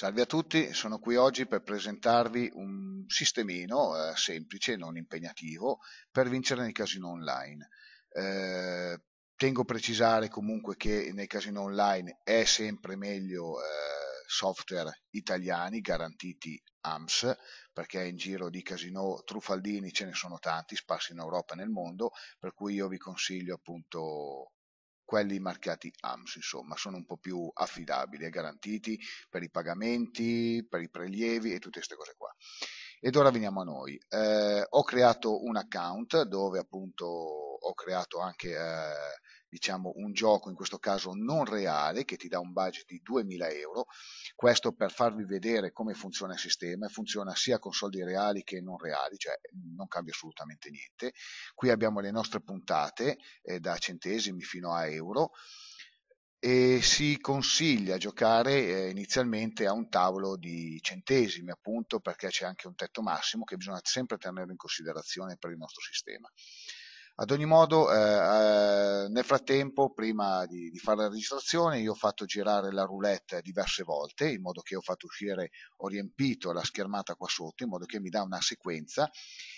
Salve a tutti, sono qui oggi per presentarvi un sistemino eh, semplice, non impegnativo, per vincere nei casino online. Eh, tengo a precisare comunque che nei casino online è sempre meglio eh, software italiani garantiti AMS, perché in giro di casino truffaldini ce ne sono tanti, sparsi in Europa e nel mondo, per cui io vi consiglio appunto quelli marchiati AMS, insomma, sono un po' più affidabili e garantiti per i pagamenti, per i prelievi e tutte queste cose qua. Ed ora veniamo a noi. Eh, ho creato un account dove appunto ho creato anche eh, diciamo un gioco in questo caso non reale che ti dà un budget di 2000 euro questo per farvi vedere come funziona il sistema funziona sia con soldi reali che non reali cioè non cambia assolutamente niente qui abbiamo le nostre puntate eh, da centesimi fino a euro e si consiglia giocare eh, inizialmente a un tavolo di centesimi appunto perché c'è anche un tetto massimo che bisogna sempre tenere in considerazione per il nostro sistema ad ogni modo, eh, eh, nel frattempo, prima di, di, fare la registrazione, io ho fatto girare la roulette diverse volte, in modo che ho fatto uscire, ho riempito la schermata qua sotto, in modo che mi dà una sequenza,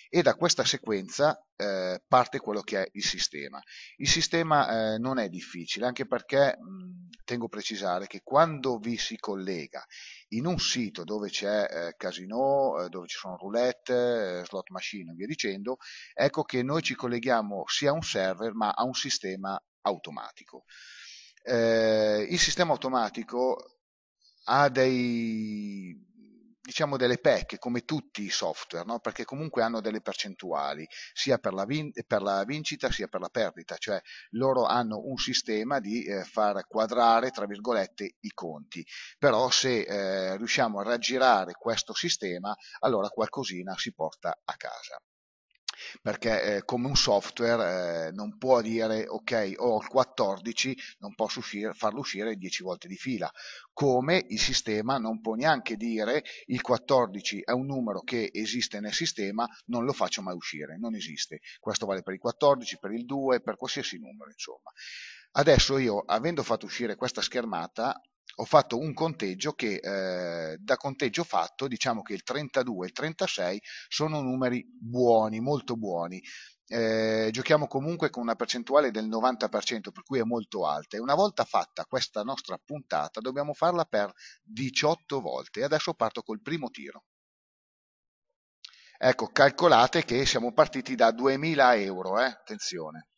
e da questa sequenza eh, parte quello che è il sistema. Il sistema eh, non è difficile, anche perché... Mh, mm, tengo a precisare che quando vi si collega in un sito dove c'è eh, casino, eh, dove ci sono roulette, eh, slot machine e via dicendo, ecco che noi ci colleghiamo sia a un server ma a un sistema automatico. Eh, il sistema automatico ha dei diciamo delle pecche come tutti i software, no? perché comunque hanno delle percentuali sia per la, vin- per la, vincita sia per la perdita, cioè loro hanno un sistema di eh, far quadrare tra virgolette i conti, però se eh, riusciamo a raggirare questo sistema allora qualcosina si porta a casa perché eh, come un software eh, non può dire ok ho il 14 non posso uscire, farlo uscire 10 volte di fila come il sistema non può neanche dire il 14 è un numero che esiste nel sistema non lo faccio mai uscire non esiste questo vale per il 14 per il 2 per qualsiasi numero insomma adesso io avendo fatto uscire questa schermata ho fatto un conteggio che eh, da conteggio fatto diciamo che il 32 e il 36 sono numeri buoni, molto buoni. Eh, giochiamo comunque con una percentuale del 90%, per cui è molto alta. E una volta fatta questa nostra puntata, dobbiamo farla per 18 volte. E adesso parto col primo tiro. Ecco, calcolate che siamo partiti da 2000 euro, eh? attenzione.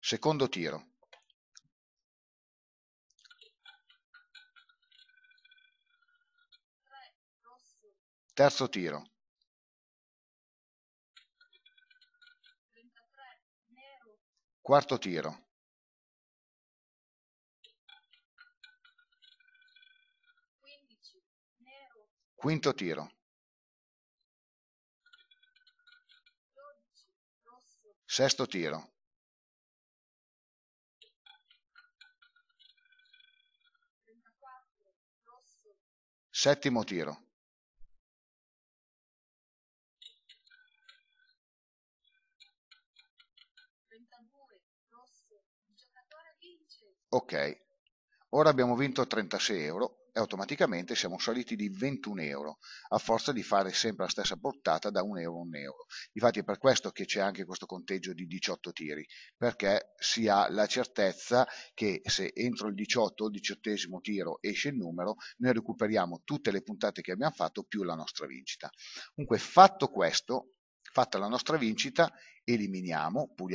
Secondo tiro. Terzo tiro Quarto tiro. Quinto tiro. Sesto tiro. Settimo tiro. Ok, ora abbiamo vinto 36 euro e automaticamente siamo saliti di 21 euro a forza di fare sempre la stessa portata da 1 euro a 1 euro infatti è per questo che c'è anche questo conteggio di 18 tiri perché si ha la certezza che se entro il 18 o il diciottesimo tiro esce il numero noi recuperiamo tutte le puntate che abbiamo fatto più la nostra vincita comunque fatto questo fatta la nostra vincita eliminiamo puliamo.